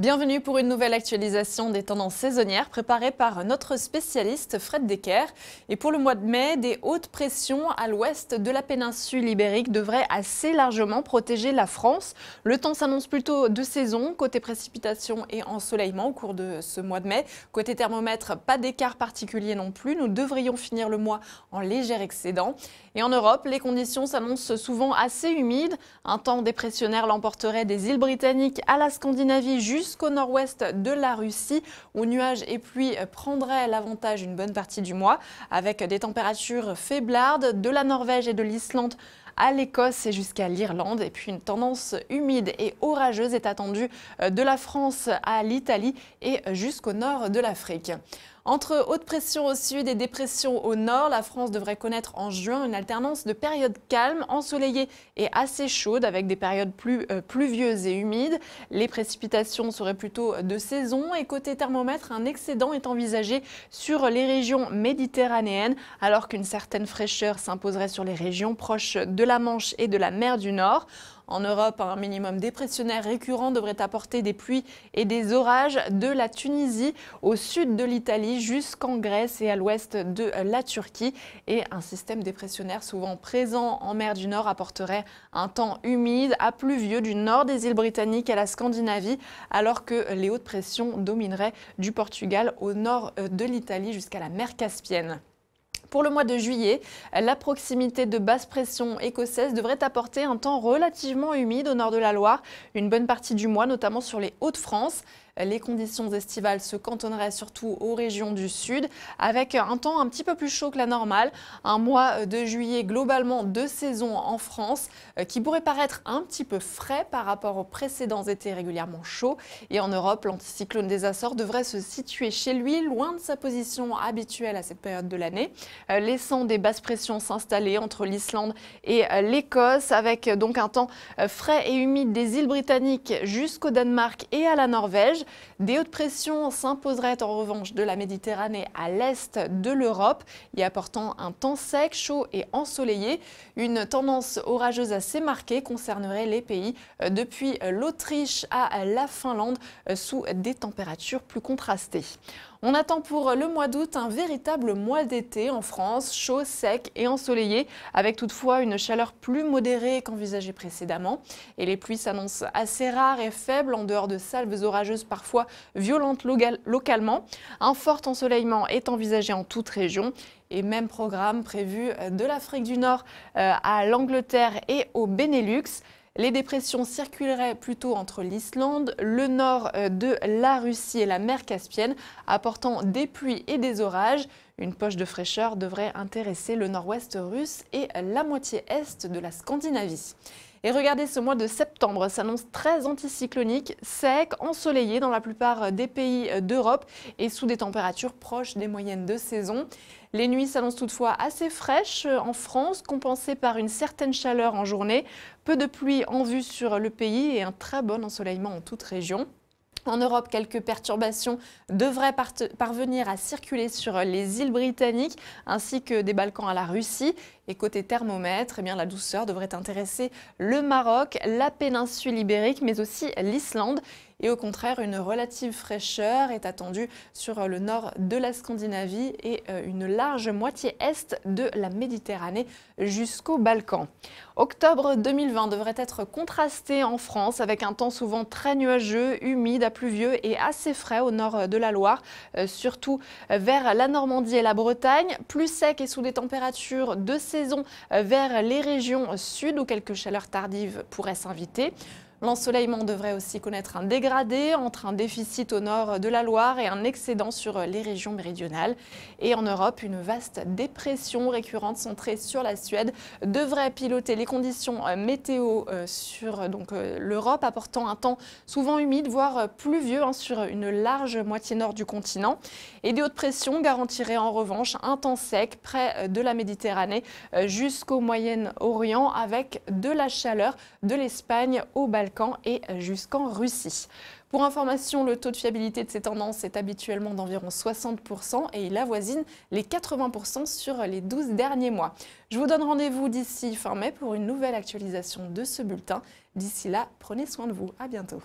Bienvenue pour une nouvelle actualisation des tendances saisonnières préparée par notre spécialiste Fred Decker. Et pour le mois de mai, des hautes pressions à l'ouest de la péninsule ibérique devraient assez largement protéger la France. Le temps s'annonce plutôt de saison, côté précipitations et ensoleillement au cours de ce mois de mai. Côté thermomètre, pas d'écart particulier non plus. Nous devrions finir le mois en léger excédent. Et en Europe, les conditions s'annoncent souvent assez humides. Un temps dépressionnaire l'emporterait des îles britanniques à la Scandinavie juste jusqu'au nord-ouest de la Russie où nuages et pluies prendraient l'avantage une bonne partie du mois avec des températures faiblardes de la Norvège et de l'Islande à l'Écosse et jusqu'à l'Irlande. Et puis une tendance humide et orageuse est attendue de la France à l'Italie et jusqu'au nord de l'Afrique. Entre haute pression au sud et dépression au nord, la France devrait connaître en juin une alternance de périodes calmes, ensoleillées et assez chaudes, avec des périodes plus euh, pluvieuses et humides. Les précipitations seraient plutôt de saison et côté thermomètre, un excédent est envisagé sur les régions méditerranéennes, alors qu'une certaine fraîcheur s'imposerait sur les régions proches de la Manche et de la mer du Nord. En Europe, un minimum dépressionnaire récurrent devrait apporter des pluies et des orages de la Tunisie au sud de l'Italie jusqu'en Grèce et à l'ouest de la Turquie. Et un système dépressionnaire souvent présent en mer du Nord apporterait un temps humide à pluvieux du nord des îles britanniques à la Scandinavie, alors que les hautes pressions domineraient du Portugal au nord de l'Italie jusqu'à la mer Caspienne. Pour le mois de juillet, la proximité de basse pression écossaise devrait apporter un temps relativement humide au nord de la Loire, une bonne partie du mois, notamment sur les Hauts-de-France. Les conditions estivales se cantonneraient surtout aux régions du sud, avec un temps un petit peu plus chaud que la normale. Un mois de juillet globalement de saison en France, euh, qui pourrait paraître un petit peu frais par rapport aux précédents étés régulièrement chauds. Et en Europe, l'anticyclone des Açores devrait se situer chez lui, loin de sa position habituelle à cette période de l'année, euh, laissant des basses pressions s'installer entre l'Islande et euh, l'Écosse, avec donc un temps frais et humide des îles britanniques jusqu'au Danemark et à la Norvège. Des hautes pressions s'imposeraient en revanche de la Méditerranée à l'est de l'Europe, y apportant un temps sec, chaud et ensoleillé. Une tendance orageuse assez marquée concernerait les pays euh, depuis l'Autriche à la Finlande euh, sous des températures plus contrastées. On attend pour le mois d'août un véritable mois d'été en France, chaud, sec et ensoleillé, avec toutefois une chaleur plus modérée qu'envisagée précédemment. Et les pluies s'annoncent assez rares et faibles, en dehors de salves orageuses parfois violentes localement. Un fort ensoleillement est envisagé en toute région et même programme prévu de l'Afrique du Nord euh, à l'Angleterre et au Benelux. Les dépressions circuleraient plutôt entre l'Islande, le nord euh, de la Russie et la mer Caspienne, apportant des pluies et des orages. Une poche de fraîcheur devrait intéresser le nord-ouest russe et la moitié est de la Scandinavie. Et regardez, ce mois de septembre s'annonce très anticyclonique, sec, ensoleillé dans la plupart des pays d'Europe et sous des températures proches des moyennes de saison. Les nuits s'annoncent toutefois assez fraîches euh, en France, compensées par une certaine chaleur en journée, peu de pluie en vue sur le pays et un très bon ensoleillement en toute région. En Europe, quelques perturbations devraient parvenir à circuler sur les îles britanniques ainsi que des Balkans à la Russie. Et côté thermomètre, eh bien, la douceur devrait intéresser le Maroc, la péninsule ibérique, mais aussi l'Islande. Et au contraire, une relative fraîcheur est attendue sur le nord de la Scandinavie et euh, une large moitié est de la Méditerranée jusqu'aux Balkans. Octobre 2020 devrait être contrasté en France avec un temps souvent très nuageux, humide à pluvieux et assez frais au nord de la Loire, euh, surtout vers la Normandie et la Bretagne, plus sec et sous des températures de ces euh, vers les régions sud où quelques chaleurs tardives pourraient s'inviter. L'ensoleillement devrait aussi connaître un dégradé entre un déficit au nord de la Loire et un excédent sur les régions méridionales. Et en Europe, une vaste dépression récurrente centrée sur la Suède devrait piloter les conditions euh, météo euh, sur euh, l'Europe, apportant un temps souvent humide, voire pluvieux hein, sur une large moitié nord du continent. Et des hautes pressions garantiraient en revanche un temps sec près de la Méditerranée jusqu'au Moyen-Orient avec de la chaleur de l'Espagne au Balkan et jusqu'en Russie. Pour information, le taux de fiabilité de ces tendances est habituellement d'environ 60% et il avoisine les 80% sur les 12 derniers mois. Je vous donne rendez-vous d'ici fin mai pour une nouvelle actualisation de ce bulletin. D'ici là, prenez soin de vous. À bientôt.